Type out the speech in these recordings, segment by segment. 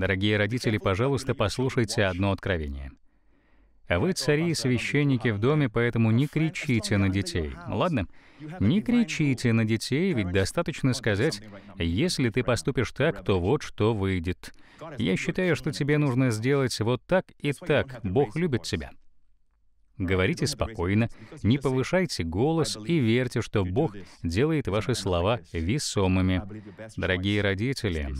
Дорогие родители, пожалуйста, послушайте одно откровение. А вы цари и священники в доме, поэтому не кричите на детей. Ладно? Не кричите на детей, ведь достаточно сказать, если ты поступишь так, то вот что выйдет. Я считаю, что тебе нужно сделать вот так и так. Бог любит тебя. Говорите спокойно, не повышайте голос и верьте, что Бог делает ваши слова весомыми. Дорогие родители,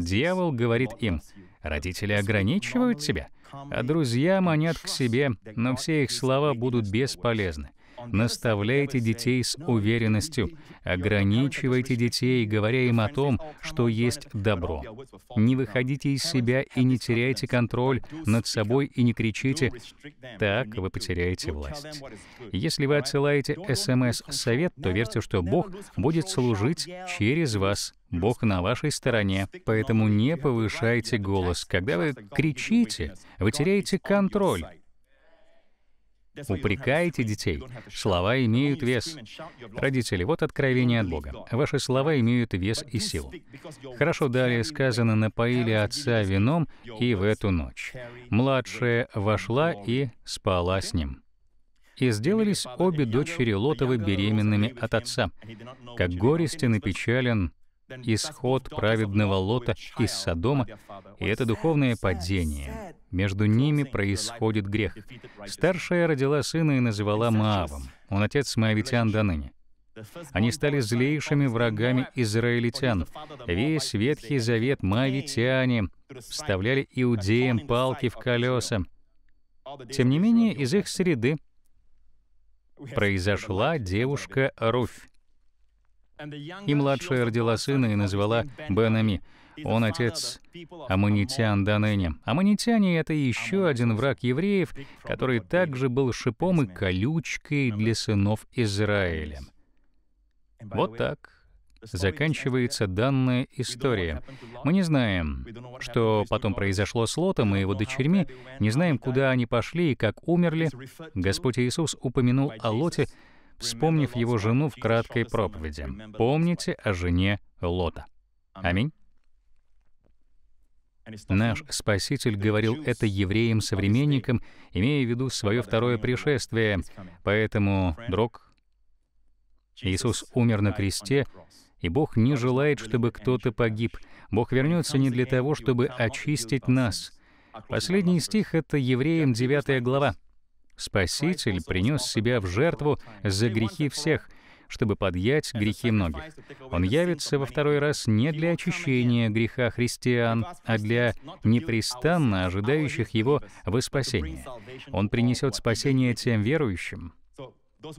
Дьявол говорит им, родители ограничивают тебя, а друзья манят к себе, но все их слова будут бесполезны. Наставляйте детей с уверенностью. Ограничивайте детей, говоря им о том, что есть добро. Не выходите из себя и не теряйте контроль над собой и не кричите «Так вы потеряете власть». Если вы отсылаете СМС-совет, то верьте, что Бог будет служить через вас Бог на вашей стороне, поэтому не повышайте голос. Когда вы кричите, вы теряете контроль. Упрекаете детей. Слова имеют вес. Родители, вот откровение от Бога. Ваши слова имеют вес и силу. Хорошо, далее сказано, напоили отца вином и в эту ночь. Младшая вошла и спала с ним. И сделались обе дочери Лотовы беременными от отца. Как горестен и печален исход праведного Лота из Содома, и это духовное падение. Между ними происходит грех. Старшая родила сына и называла Маавом. Он отец маавитян до ныне. Они стали злейшими врагами израильтян. Весь Ветхий Завет маавитяне вставляли иудеям палки в колеса. Тем не менее, из их среды произошла девушка Руфь. И младшая родила сына и назвала Бенами. Он отец аммонитян до ныне. Аммонитяне — это еще один враг евреев, который также был шипом и колючкой для сынов Израиля. Вот так заканчивается данная история. Мы не знаем, что потом произошло с Лотом и его дочерьми, не знаем, куда они пошли и как умерли. Господь Иисус упомянул о Лоте, вспомнив его жену в краткой проповеди. Помните о жене Лота. Аминь. Наш Спаситель говорил это евреям-современникам, имея в виду свое второе пришествие. Поэтому, друг, Иисус умер на кресте, и Бог не желает, чтобы кто-то погиб. Бог вернется не для того, чтобы очистить нас. Последний стих — это Евреям 9 глава. Спаситель принес себя в жертву за грехи всех, чтобы подъять грехи многих. Он явится во второй раз не для очищения греха христиан, а для непрестанно ожидающих его воспасения. Он принесет спасение тем верующим,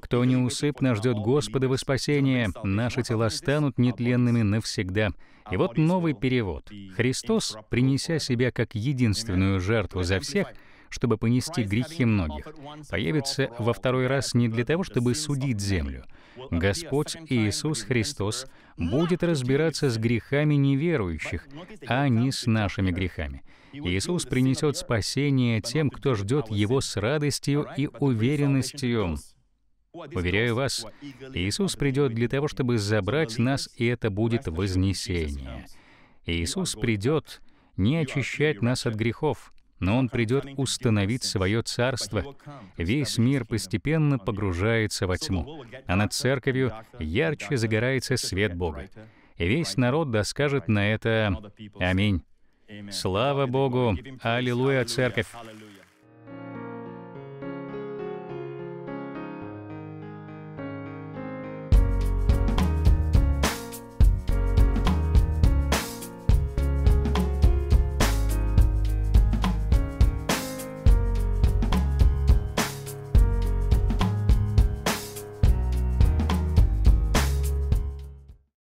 кто неусыпно ждет Господа во спасение, наши тела станут нетленными навсегда. И вот новый перевод. Христос, принеся себя как единственную жертву за всех, чтобы понести грехи многих, появится во второй раз не для того, чтобы судить землю. Господь Иисус Христос будет разбираться с грехами неверующих, а не с нашими грехами. Иисус принесет спасение тем, кто ждет Его с радостью и уверенностью. Уверяю вас, Иисус придет для того, чтобы забрать нас, и это будет вознесение. Иисус придет не очищать нас от грехов, но Он придет установить свое царство. Весь мир постепенно погружается во тьму, а над церковью ярче загорается свет Бога. И весь народ доскажет на это «Аминь». Слава Богу! Аллилуйя, церковь!